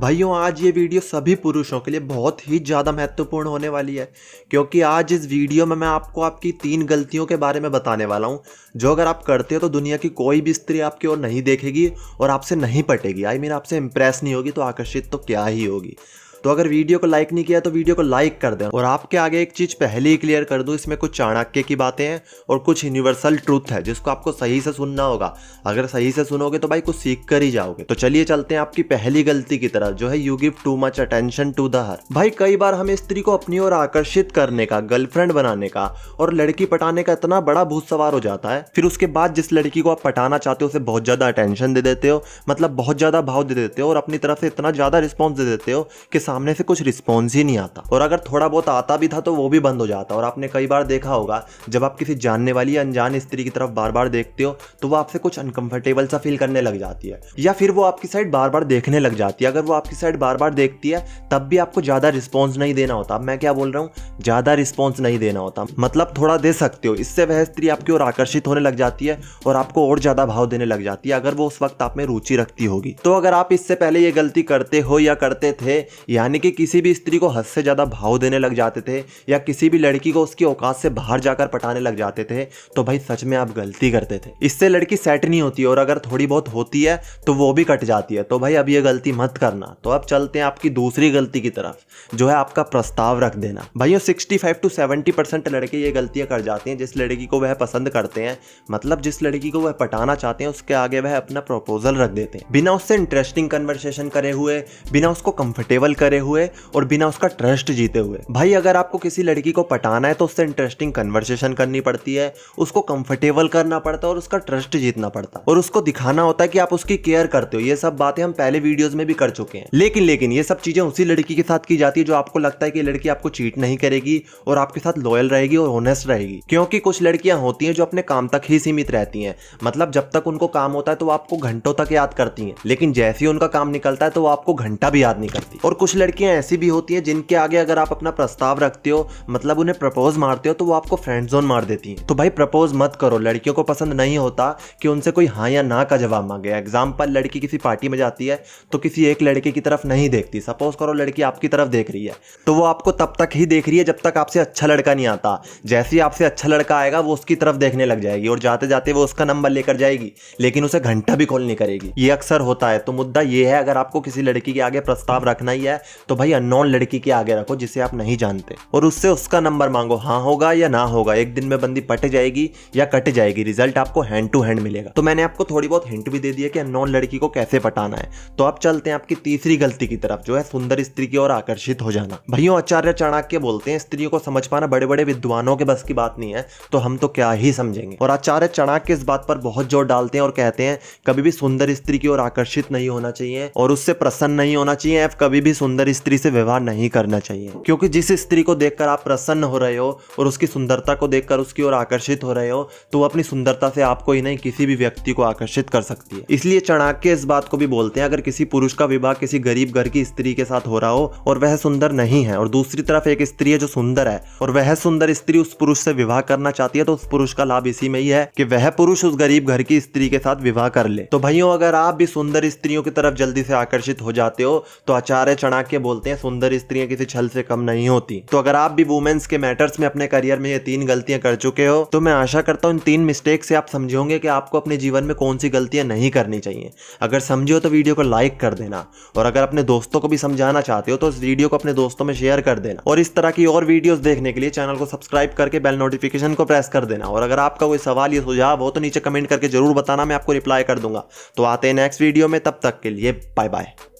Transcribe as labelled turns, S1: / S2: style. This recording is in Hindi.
S1: भाइयों आज ये वीडियो सभी पुरुषों के लिए बहुत ही ज़्यादा महत्वपूर्ण होने वाली है क्योंकि आज इस वीडियो में मैं आपको आपकी तीन गलतियों के बारे में बताने वाला हूँ जो अगर आप करते हो तो दुनिया की कोई भी स्त्री आपकी ओर नहीं देखेगी और आपसे नहीं पटेगी आई मीन आपसे इम्प्रेस नहीं होगी तो आकर्षित तो क्या ही होगी तो अगर वीडियो को लाइक नहीं किया तो वीडियो को लाइक कर दें और आपके आगे एक चीज़ पहले ही क्लियर कर दू इसमें कुछ चाणक्य की बातें हैं और कुछ यूनिवर्सल ट्रूथ है जिसको आपको सही से सुनना होगा अगर सही से सुनोगे तो भाई कुछ सीख कर ही जाओगे तो चलिए चलते हैं आपकी पहली गलती की तरह जो है you give too much attention to the हर भाई कई बार हमें स्त्री को अपनी ओर आकर्षित करने का गर्लफ्रेंड बनाने का और लड़की पटाने का इतना बड़ा भूत सवार हो जाता है फिर उसके बाद जिस लड़की को आप पटाना चाहते हो उसे बहुत ज़्यादा अटेंशन दे देते हो मतलब बहुत ज़्यादा भाव दे देते हो और अपनी तरफ से इतना ज़्यादा रिस्पॉन्स दे देते हो कि सामने से कुछ रिस्पॉन्स ही नहीं आता और अगर थोड़ा बहुत आता भी था तो वो भी बंद हो जाता और आपने कई बार देखा होगा जब आप किसी जानने वाली अनजान स्त्री की तरफ बार बार देखते हो तो वो आपसे कुछ अनकंफर्टेबल सा फील करने लग जाती है या फिर वो आपकी साइड बार बार देखने लग जाती है अगर वो आपकी साइड बार बार देखती है तब भी आपको ज़्यादा रिस्पॉन्स नहीं देना होता मैं क्या बोल रहा हूँ ज़्यादा रिस्पॉन्स नहीं देना होता मतलब थोड़ा दे सकते हो इससे वह स्त्री आपकी ओर आकर्षित होने लग जाती है और आपको और ज़्यादा भाव देने लग जाती है अगर वो उस वक्त आप में रुचि रखती होगी तो अगर आप इससे पहले ये गलती करते हो या करते थे या यानी कि किसी भी स्त्री को हद से ज़्यादा भाव देने लग जाते थे या किसी भी लड़की को उसकी औकात से बाहर जाकर पटाने लग जाते थे तो भाई सच में आप गलती करते थे इससे लड़की सेट नहीं होती और अगर थोड़ी बहुत होती है तो वो भी कट जाती है तो भाई अब ये गलती मत करना तो अब चलते हैं आपकी दूसरी गलती की तरफ जो है आपका प्रस्ताव रख देना भाई sixty five to seventy percent लड़के ये गलतियाँ कर जाते हैं जिस लड़की को वह पसंद करते हैं मतलब जिस लड़की को वह पटाना चाहते हैं उसके आगे वह अपना प्रपोजल रख देते हैं बिना उससे इंटरेस्टिंग कन्वर्सेशन करे हुए बिना उसको कंफर्टेबल करे हुए और बिना उसका ट्रस्ट जीते हुए भाई अगर आपको किसी लड़की को पटाना है तो उससे इंटरेस्टिंग कन्वर्सेशन करनी पड़ती है उसको कंफर्टेबल करना पड़ता है और उसका ट्रस्ट जीतना पड़ता है और उसको दिखाना होता है कि आप उसकी केयर करते हो ये सब बातें हम पहले वीडियोज में भी कर चुके हैं लेकिन लेकिन ये सब चीजें उसी लड़की के साथ की जाती है जो आपको लगता है कि लड़की आपको चीट नहीं करेगी और आपके साथ लॉयल रहेगी और ऑनेस्ट रहेगी क्योंकि कुछ लड़कियां होती हैं जो अपने काम तक ही सीमित रहती हैं मतलब जब तक उनको काम होता है तो आपको घंटों तक याद करती हैं लेकिन जैसे ही उनका काम निकलता है तो वो आपको घंटा भी याद नहीं करती और कुछ कुछ लड़कियां ऐसी भी होती हैं जिनके आगे अगर आप अपना प्रस्ताव रखते हो मतलब उन्हें प्रपोज मारते हो तो वो आपको फ्रेंड जोन मार देती हैं तो भाई प्रपोज मत करो लड़कियों को पसंद नहीं होता कि उनसे कोई हाँ या ना का जवाब मांगे एग्जाम्पल लड़की किसी पार्टी में जाती है तो किसी एक लड़के की तरफ नहीं देखती सपोज करो लड़की आपकी तरफ देख रही है तो वो आपको तब तक ही देख रही है जब तक आपसे अच्छा लड़का नहीं आता जैसे ही आपसे अच्छा लड़का आएगा वो उसकी तरफ देखने लग जाएगी और जाते जाते वो उसका नंबर लेकर जाएगी लेकिन उसे घंटा भी कॉल नहीं करेगी ये अक्सर होता है तो मुद्दा ये है अगर आपको किसी लड़की के आगे प्रस्ताव रखना ही है तो भाई अननोन लड़की के आगे रखो जिसे आप नहीं जानते और उससे उसका नंबर मांगो हाँ होगा या ना होगा एक दिन में बंदी पट जाएगी या कट जाएगी रिजल्ट आपको हैंड टू हैंड मिलेगा तो मैंने आपको थोड़ी बहुत हिंट भी दे दिया कि अननोन लड़की को कैसे पटाना है तो आप चलते हैं आपकी तीसरी गलती की तरफ जो है सुंदर स्त्री की ओर आकर्षित हो जाना भाइयों आचार्य चाणक्य बोलते हैं स्त्रियों को समझ पाना बड़े बड़े विद्वानों के बस की बात नहीं है तो हम तो क्या ही समझेंगे और आचार्य चाणक्य इस बात पर बहुत जोर डालते हैं और कहते हैं कभी भी सुंदर स्त्री की ओर आकर्षित नहीं होना चाहिए और उससे प्रसन्न नहीं होना चाहिए कभी भी सुंदर सुंदर स्त्री से व्यवहार नहीं करना चाहिए क्योंकि जिस स्त्री को देखकर आप प्रसन्न हो रहे हो और उसकी सुंदरता को देखकर उसकी ओर आकर्षित हो रहे हो तो वो अपनी सुंदरता से आपको ही नहीं किसी भी व्यक्ति को आकर्षित कर सकती है इसलिए चाणक्य इस बात को भी बोलते हैं अगर किसी पुरुष का विवाह किसी गरीब घर की स्त्री के साथ हो रहा हो और वह सुंदर नहीं है और दूसरी तरफ एक स्त्री है जो सुंदर है और वह सुंदर स्त्री उस पुरुष से विवाह करना चाहती है तो उस पुरुष का लाभ इसी में ही है कि वह पुरुष उस गरीब घर की स्त्री के साथ विवाह कर ले तो भाइयों अगर आप भी सुंदर स्त्रियों की तरफ जल्दी से आकर्षित हो जाते हो तो आचार्य चणा के बोलते हैं सुंदर स्त्रियां किसी छल से कम नहीं होती तो अगर आप भी वुमेन्स के मैटर्स में अपने करियर में ये तीन गलतियां कर चुके हो तो मैं आशा करता हूँ इन तीन मिस्टेक से आप समझोगे कि आपको अपने जीवन में कौन सी गलतियां नहीं करनी चाहिए अगर समझो तो वीडियो को लाइक कर देना और अगर अपने दोस्तों को भी समझाना चाहते हो तो इस वीडियो को अपने दोस्तों में शेयर कर देना और इस तरह की और वीडियोस देखने के लिए चैनल को सब्सक्राइब करके बेल नोटिफिकेशन को प्रेस कर देना और अगर आपका कोई सवाल या सुझाव हो तो नीचे कमेंट करके जरूर बताना मैं आपको रिप्लाई कर दूंगा तो आते हैं नेक्स्ट वीडियो में तब तक के लिए बाय बाय